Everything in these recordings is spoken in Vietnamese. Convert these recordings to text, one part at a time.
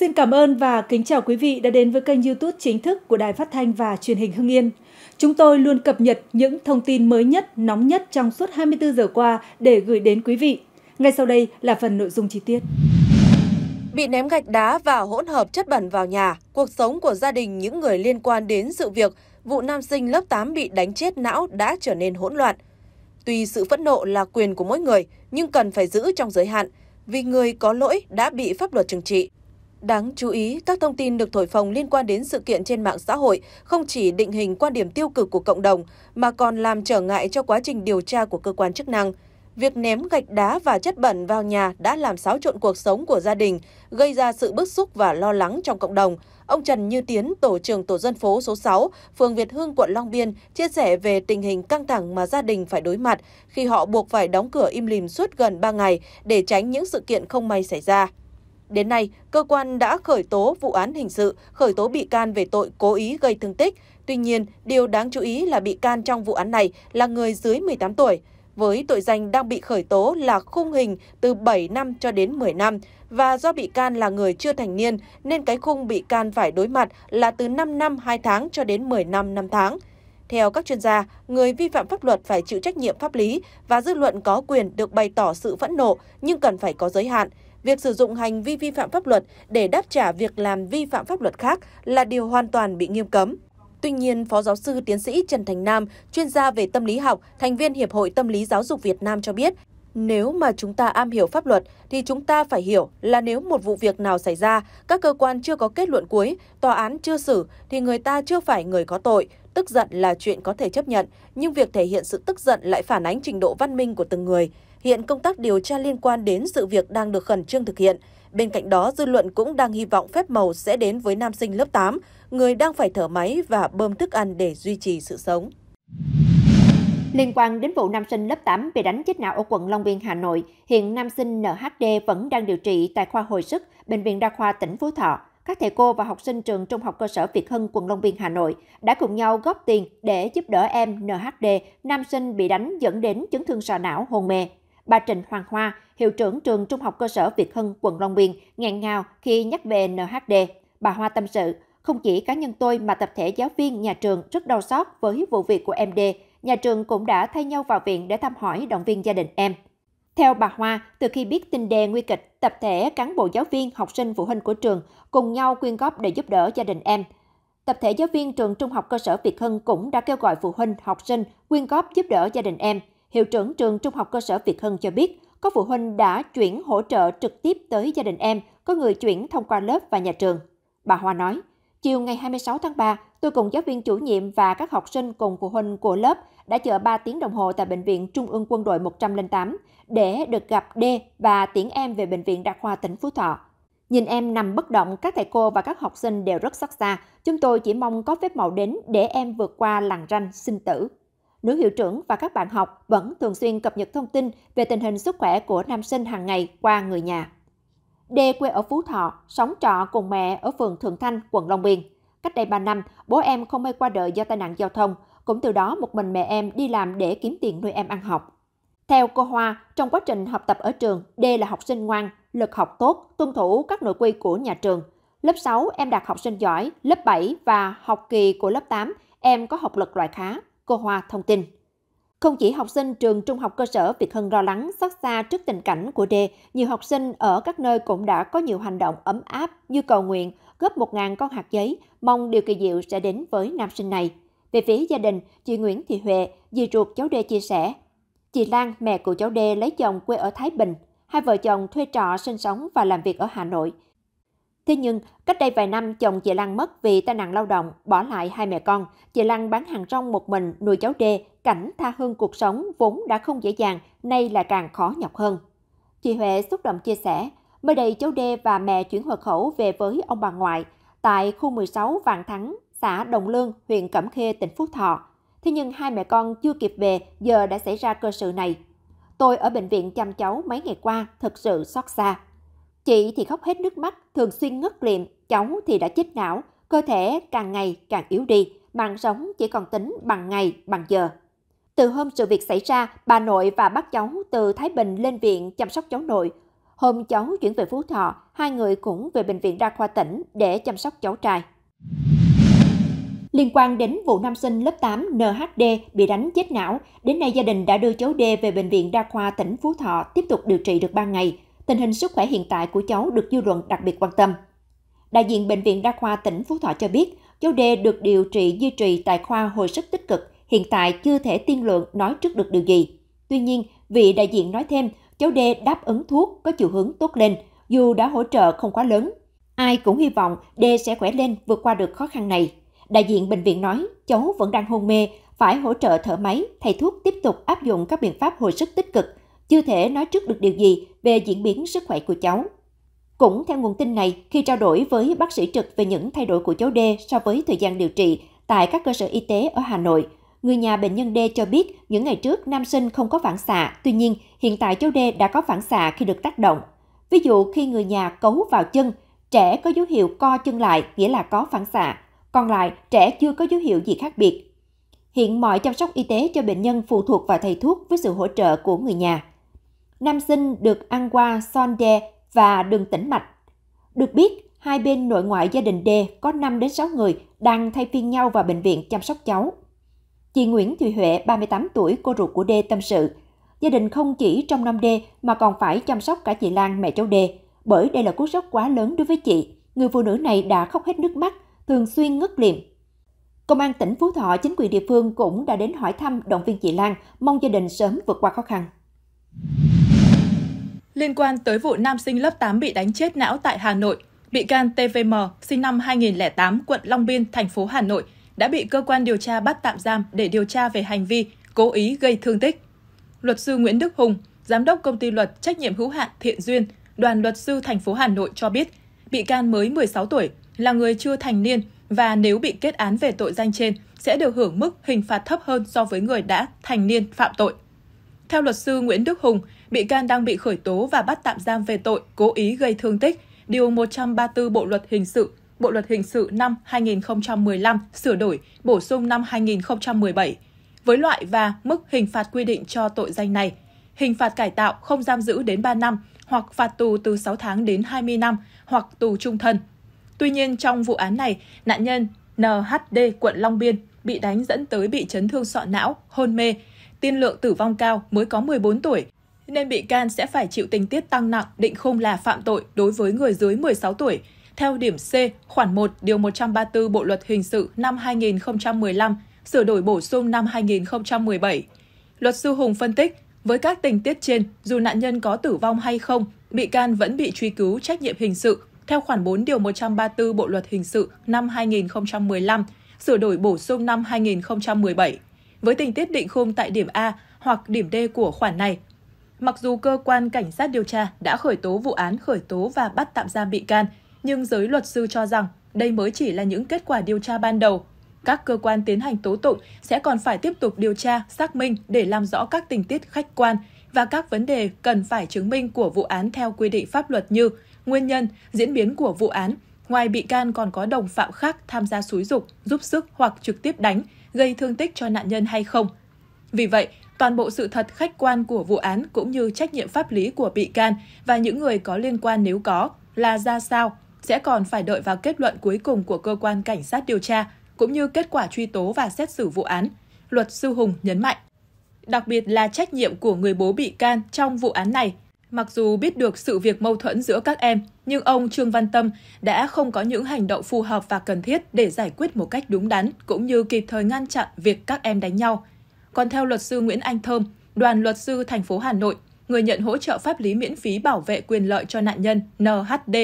Xin cảm ơn và kính chào quý vị đã đến với kênh YouTube chính thức của Đài Phát thanh và Truyền hình Hưng Yên. Chúng tôi luôn cập nhật những thông tin mới nhất, nóng nhất trong suốt 24 giờ qua để gửi đến quý vị. Ngay sau đây là phần nội dung chi tiết. Bị ném gạch đá và hỗn hợp chất bẩn vào nhà, cuộc sống của gia đình những người liên quan đến sự việc vụ nam sinh lớp 8 bị đánh chết não đã trở nên hỗn loạn. Tuy sự phẫn nộ là quyền của mỗi người, nhưng cần phải giữ trong giới hạn, vì người có lỗi đã bị pháp luật trừng trị. Đáng chú ý, các thông tin được thổi phồng liên quan đến sự kiện trên mạng xã hội không chỉ định hình quan điểm tiêu cực của cộng đồng mà còn làm trở ngại cho quá trình điều tra của cơ quan chức năng. Việc ném gạch đá và chất bẩn vào nhà đã làm xáo trộn cuộc sống của gia đình, gây ra sự bức xúc và lo lắng trong cộng đồng. Ông Trần Như Tiến, tổ trưởng tổ dân phố số 6, phường Việt Hưng, quận Long Biên, chia sẻ về tình hình căng thẳng mà gia đình phải đối mặt khi họ buộc phải đóng cửa im lìm suốt gần 3 ngày để tránh những sự kiện không may xảy ra. Đến nay, cơ quan đã khởi tố vụ án hình sự, khởi tố bị can về tội cố ý gây thương tích. Tuy nhiên, điều đáng chú ý là bị can trong vụ án này là người dưới 18 tuổi với tội danh đang bị khởi tố là khung hình từ 7 năm cho đến 10 năm và do bị can là người chưa thành niên nên cái khung bị can phải đối mặt là từ 5 năm 2 tháng cho đến 10 năm 5 tháng. Theo các chuyên gia, người vi phạm pháp luật phải chịu trách nhiệm pháp lý và dư luận có quyền được bày tỏ sự phẫn nộ nhưng cần phải có giới hạn. Việc sử dụng hành vi vi phạm pháp luật để đáp trả việc làm vi phạm pháp luật khác là điều hoàn toàn bị nghiêm cấm. Tuy nhiên, Phó Giáo sư Tiến sĩ Trần Thành Nam, chuyên gia về tâm lý học, thành viên Hiệp hội Tâm lý Giáo dục Việt Nam cho biết, nếu mà chúng ta am hiểu pháp luật thì chúng ta phải hiểu là nếu một vụ việc nào xảy ra, các cơ quan chưa có kết luận cuối, tòa án chưa xử thì người ta chưa phải người có tội. Tức giận là chuyện có thể chấp nhận, nhưng việc thể hiện sự tức giận lại phản ánh trình độ văn minh của từng người. Hiện công tác điều tra liên quan đến sự việc đang được khẩn trương thực hiện. Bên cạnh đó, dư luận cũng đang hy vọng phép màu sẽ đến với nam sinh lớp 8, người đang phải thở máy và bơm thức ăn để duy trì sự sống. Liên quan đến vụ nam sinh lớp 8 bị đánh chết não ở quận Long Biên, Hà Nội, hiện nam sinh NHD vẫn đang điều trị tại khoa hồi sức, Bệnh viện Đa khoa tỉnh Phú Thọ. Các thầy cô và học sinh trường Trung học cơ sở Việt Hưng, quận Long Biên, Hà Nội đã cùng nhau góp tiền để giúp đỡ em NHD, nam sinh bị đánh dẫn đến chấn thương sọ não hôn mê bà Trịnh Hoàng Hoa, hiệu trưởng trường Trung học cơ sở Việt Hưng, quận Long Biên, nghẹn ngào khi nhắc về NHD. Bà Hoa tâm sự, không chỉ cá nhân tôi mà tập thể giáo viên nhà trường rất đau xót với vụ việc của em D. Nhà trường cũng đã thay nhau vào viện để thăm hỏi động viên gia đình em. Theo bà Hoa, từ khi biết tin đề nguy kịch, tập thể cán bộ giáo viên, học sinh, phụ huynh của trường cùng nhau quyên góp để giúp đỡ gia đình em. Tập thể giáo viên trường Trung học cơ sở Việt Hưng cũng đã kêu gọi phụ huynh, học sinh quyên góp giúp đỡ gia đình em. Hiệu trưởng trường Trung học cơ sở Việt Hưng cho biết, có phụ huynh đã chuyển hỗ trợ trực tiếp tới gia đình em, có người chuyển thông qua lớp và nhà trường. Bà Hoa nói, chiều ngày 26 tháng 3, tôi cùng giáo viên chủ nhiệm và các học sinh cùng phụ huynh của lớp đã chờ 3 tiếng đồng hồ tại Bệnh viện Trung ương Quân đội 108 để được gặp D và tiễn em về Bệnh viện Đa khoa tỉnh Phú Thọ. Nhìn em nằm bất động, các thầy cô và các học sinh đều rất xót xa. Chúng tôi chỉ mong có phép màu đến để em vượt qua làn ranh sinh tử nữ hiệu trưởng và các bạn học vẫn thường xuyên cập nhật thông tin về tình hình sức khỏe của nam sinh hàng ngày qua người nhà. Đê quê ở Phú Thọ, sống trọ cùng mẹ ở phường Thượng Thanh, quận Long Biên. Cách đây 3 năm, bố em không may qua đời do tai nạn giao thông, cũng từ đó một mình mẹ em đi làm để kiếm tiền nuôi em ăn học. Theo cô Hoa, trong quá trình học tập ở trường, Đê là học sinh ngoan, lực học tốt, tuân thủ các nội quy của nhà trường. Lớp 6 em đạt học sinh giỏi, lớp 7 và học kỳ của lớp 8 em có học lực loại khá cô Hoa thông tin. Không chỉ học sinh trường trung học cơ sở Việt Hưng lo lắng xót xa trước tình cảnh của Đê, nhiều học sinh ở các nơi cũng đã có nhiều hành động ấm áp như cầu nguyện, góp 1.000 con hạt giấy, mong điều kỳ diệu sẽ đến với nam sinh này. Về phía gia đình, chị Nguyễn Thị Huệ, dì ruột cháu Đê chia sẻ, Chị Lan, mẹ của cháu Đê lấy chồng quê ở Thái Bình. Hai vợ chồng thuê trọ sinh sống và làm việc ở Hà Nội. Thế nhưng, cách đây vài năm chồng chị Lan mất vì tai nạn lao động, bỏ lại hai mẹ con. Chị Lan bán hàng rong một mình, nuôi cháu đê, cảnh tha hương cuộc sống vốn đã không dễ dàng, nay là càng khó nhọc hơn. Chị Huệ xúc động chia sẻ, mới đây cháu đê và mẹ chuyển hộ khẩu về với ông bà ngoại tại khu 16 Vạn Thắng, xã Đồng Lương, huyện Cẩm Khê, tỉnh Phú Thọ. Thế nhưng hai mẹ con chưa kịp về, giờ đã xảy ra cơ sự này. Tôi ở bệnh viện chăm cháu mấy ngày qua, thật sự xót xa. Chị thì khóc hết nước mắt, thường xuyên ngất liệm, cháu thì đã chết não, cơ thể càng ngày càng yếu đi, mạng sống chỉ còn tính bằng ngày, bằng giờ. Từ hôm sự việc xảy ra, bà nội và bác cháu từ Thái Bình lên viện chăm sóc cháu nội. Hôm cháu chuyển về Phú Thọ, hai người cũng về bệnh viện đa khoa tỉnh để chăm sóc cháu trai. Liên quan đến vụ nam sinh lớp 8 NHD bị đánh chết não, đến nay gia đình đã đưa cháu D về bệnh viện đa khoa tỉnh Phú Thọ tiếp tục điều trị được 3 ngày tình hình sức khỏe hiện tại của cháu được dư luận đặc biệt quan tâm. Đại diện Bệnh viện Đa khoa tỉnh Phú Thọ cho biết, cháu D được điều trị duy trì tại khoa hồi sức tích cực, hiện tại chưa thể tiên lượng nói trước được điều gì. Tuy nhiên, vị đại diện nói thêm, cháu D đáp ứng thuốc có chiều hướng tốt lên, dù đã hỗ trợ không quá lớn. Ai cũng hy vọng D sẽ khỏe lên vượt qua được khó khăn này. Đại diện bệnh viện nói, cháu vẫn đang hôn mê, phải hỗ trợ thở máy, thầy thuốc tiếp tục áp dụng các biện pháp hồi sức tích cực chưa thể nói trước được điều gì về diễn biến sức khỏe của cháu. Cũng theo nguồn tin này, khi trao đổi với bác sĩ trực về những thay đổi của cháu D so với thời gian điều trị tại các cơ sở y tế ở Hà Nội, người nhà bệnh nhân D cho biết những ngày trước nam sinh không có phản xạ, tuy nhiên hiện tại cháu D đã có phản xạ khi được tác động. Ví dụ khi người nhà cấu vào chân, trẻ có dấu hiệu co chân lại, nghĩa là có phản xạ, còn lại trẻ chưa có dấu hiệu gì khác biệt. Hiện mọi chăm sóc y tế cho bệnh nhân phụ thuộc vào thầy thuốc với sự hỗ trợ của người nhà nam sinh được ăn qua son đe và đường tĩnh mạch. Được biết, hai bên nội ngoại gia đình đê có 5 đến 6 người đang thay phiên nhau vào bệnh viện chăm sóc cháu. Chị Nguyễn Thùy Huệ, 38 tuổi, cô ruột của đê tâm sự. Gia đình không chỉ trong năm đê mà còn phải chăm sóc cả chị Lan, mẹ cháu đê, bởi đây là cú sốc quá lớn đối với chị. Người phụ nữ này đã khóc hết nước mắt, thường xuyên ngất liệm. Công an tỉnh Phú Thọ, chính quyền địa phương cũng đã đến hỏi thăm động viên chị Lan, mong gia đình sớm vượt qua khó khăn. Liên quan tới vụ nam sinh lớp 8 bị đánh chết não tại Hà Nội, bị can TVM sinh năm 2008, quận Long Biên, thành phố Hà Nội đã bị cơ quan điều tra bắt tạm giam để điều tra về hành vi cố ý gây thương tích. Luật sư Nguyễn Đức Hùng, giám đốc công ty luật trách nhiệm hữu hạn Thiện Duyên, đoàn luật sư thành phố Hà Nội cho biết, bị can mới 16 tuổi là người chưa thành niên và nếu bị kết án về tội danh trên sẽ được hưởng mức hình phạt thấp hơn so với người đã thành niên phạm tội. Theo luật sư Nguyễn Đức Hùng, bị can đang bị khởi tố và bắt tạm giam về tội cố ý gây thương tích, Điều 134 Bộ Luật Hình sự, Bộ Luật Hình sự năm 2015 sửa đổi, bổ sung năm 2017. Với loại và mức hình phạt quy định cho tội danh này, hình phạt cải tạo không giam giữ đến 3 năm hoặc phạt tù từ 6 tháng đến 20 năm hoặc tù trung thân. Tuy nhiên, trong vụ án này, nạn nhân NHD quận Long Biên bị đánh dẫn tới bị chấn thương sọ não, hôn mê, tiên lượng tử vong cao mới có 14 tuổi nên bị can sẽ phải chịu tình tiết tăng nặng định khung là phạm tội đối với người dưới 16 tuổi, theo điểm C, khoản 1, điều 134 Bộ Luật Hình sự năm 2015, sửa đổi bổ sung năm 2017. Luật sư Hùng phân tích, với các tình tiết trên, dù nạn nhân có tử vong hay không, bị can vẫn bị truy cứu trách nhiệm hình sự theo khoản 4 điều 134 Bộ luật hình sự năm 2015, sửa đổi bổ sung năm 2017. Với tình tiết định khung tại điểm A hoặc điểm D của khoản này, Mặc dù cơ quan cảnh sát điều tra đã khởi tố vụ án khởi tố và bắt tạm giam bị can, nhưng giới luật sư cho rằng đây mới chỉ là những kết quả điều tra ban đầu. Các cơ quan tiến hành tố tụng sẽ còn phải tiếp tục điều tra, xác minh để làm rõ các tình tiết khách quan và các vấn đề cần phải chứng minh của vụ án theo quy định pháp luật như nguyên nhân, diễn biến của vụ án. Ngoài bị can còn có đồng phạm khác tham gia xúi dục, giúp sức hoặc trực tiếp đánh, gây thương tích cho nạn nhân hay không. Vì vậy, toàn bộ sự thật khách quan của vụ án cũng như trách nhiệm pháp lý của bị can và những người có liên quan nếu có là ra sao sẽ còn phải đợi vào kết luận cuối cùng của cơ quan cảnh sát điều tra cũng như kết quả truy tố và xét xử vụ án, luật sư Hùng nhấn mạnh. Đặc biệt là trách nhiệm của người bố bị can trong vụ án này. Mặc dù biết được sự việc mâu thuẫn giữa các em, nhưng ông Trương Văn Tâm đã không có những hành động phù hợp và cần thiết để giải quyết một cách đúng đắn cũng như kịp thời ngăn chặn việc các em đánh nhau. Còn theo luật sư Nguyễn Anh Thơm, đoàn luật sư thành phố Hà Nội, người nhận hỗ trợ pháp lý miễn phí bảo vệ quyền lợi cho nạn nhân NHD.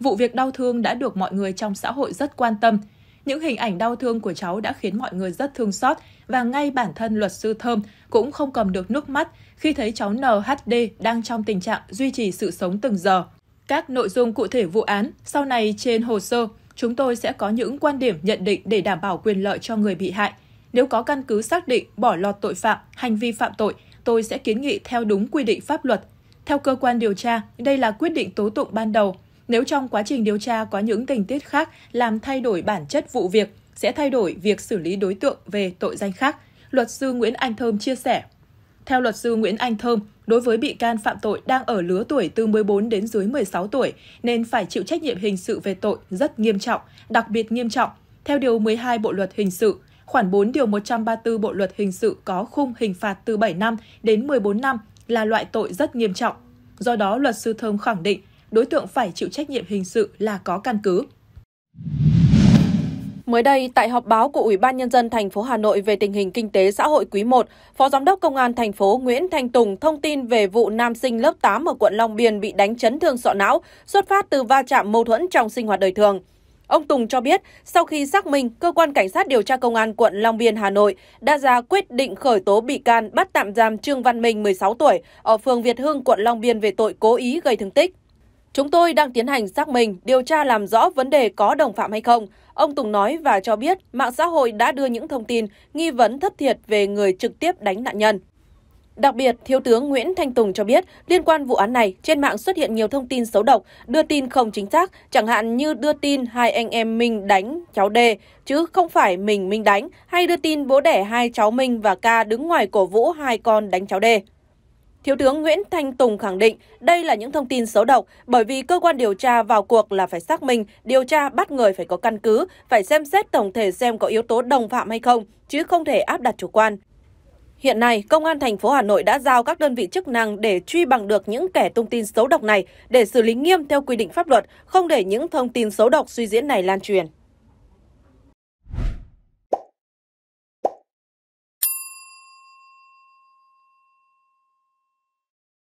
Vụ việc đau thương đã được mọi người trong xã hội rất quan tâm. Những hình ảnh đau thương của cháu đã khiến mọi người rất thương xót và ngay bản thân luật sư Thơm cũng không cầm được nước mắt khi thấy cháu NHD đang trong tình trạng duy trì sự sống từng giờ. Các nội dung cụ thể vụ án sau này trên hồ sơ, chúng tôi sẽ có những quan điểm nhận định để đảm bảo quyền lợi cho người bị hại nếu có căn cứ xác định bỏ lọt tội phạm, hành vi phạm tội, tôi sẽ kiến nghị theo đúng quy định pháp luật. Theo cơ quan điều tra, đây là quyết định tố tụng ban đầu. Nếu trong quá trình điều tra có những tình tiết khác làm thay đổi bản chất vụ việc, sẽ thay đổi việc xử lý đối tượng về tội danh khác, luật sư Nguyễn Anh Thơm chia sẻ. Theo luật sư Nguyễn Anh Thơm, đối với bị can phạm tội đang ở lứa tuổi từ 14 đến dưới 16 tuổi nên phải chịu trách nhiệm hình sự về tội rất nghiêm trọng, đặc biệt nghiêm trọng. Theo điều 12 Bộ luật hình sự, khoản 4 điều 134 Bộ luật hình sự có khung hình phạt từ 7 năm đến 14 năm là loại tội rất nghiêm trọng. Do đó, luật sư Thơm khẳng định đối tượng phải chịu trách nhiệm hình sự là có căn cứ. Mới đây, tại họp báo của Ủy ban nhân dân thành phố Hà Nội về tình hình kinh tế xã hội quý 1, Phó Giám đốc Công an thành phố Nguyễn Thanh Tùng thông tin về vụ nam sinh lớp 8 ở quận Long Biên bị đánh chấn thương sọ não, xuất phát từ va chạm mâu thuẫn trong sinh hoạt đời thường. Ông Tùng cho biết, sau khi xác minh, cơ quan cảnh sát điều tra công an quận Long Biên, Hà Nội đã ra quyết định khởi tố bị can bắt tạm giam Trương Văn Minh 16 tuổi ở phường Việt Hưng, quận Long Biên về tội cố ý gây thương tích. Chúng tôi đang tiến hành xác minh, điều tra làm rõ vấn đề có đồng phạm hay không. Ông Tùng nói và cho biết mạng xã hội đã đưa những thông tin nghi vấn thất thiệt về người trực tiếp đánh nạn nhân. Đặc biệt, Thiếu tướng Nguyễn Thanh Tùng cho biết, liên quan vụ án này, trên mạng xuất hiện nhiều thông tin xấu độc, đưa tin không chính xác, chẳng hạn như đưa tin hai anh em Minh đánh cháu D, chứ không phải mình Minh đánh, hay đưa tin bố đẻ hai cháu Minh và Ca đứng ngoài cổ vũ hai con đánh cháu D. Thiếu tướng Nguyễn Thanh Tùng khẳng định đây là những thông tin xấu độc bởi vì cơ quan điều tra vào cuộc là phải xác minh, điều tra bắt người phải có căn cứ, phải xem xét tổng thể xem có yếu tố đồng phạm hay không, chứ không thể áp đặt chủ quan. Hiện nay, Công an thành phố Hà Nội đã giao các đơn vị chức năng để truy bằng được những kẻ tung tin xấu độc này để xử lý nghiêm theo quy định pháp luật, không để những thông tin xấu độc suy diễn này lan truyền.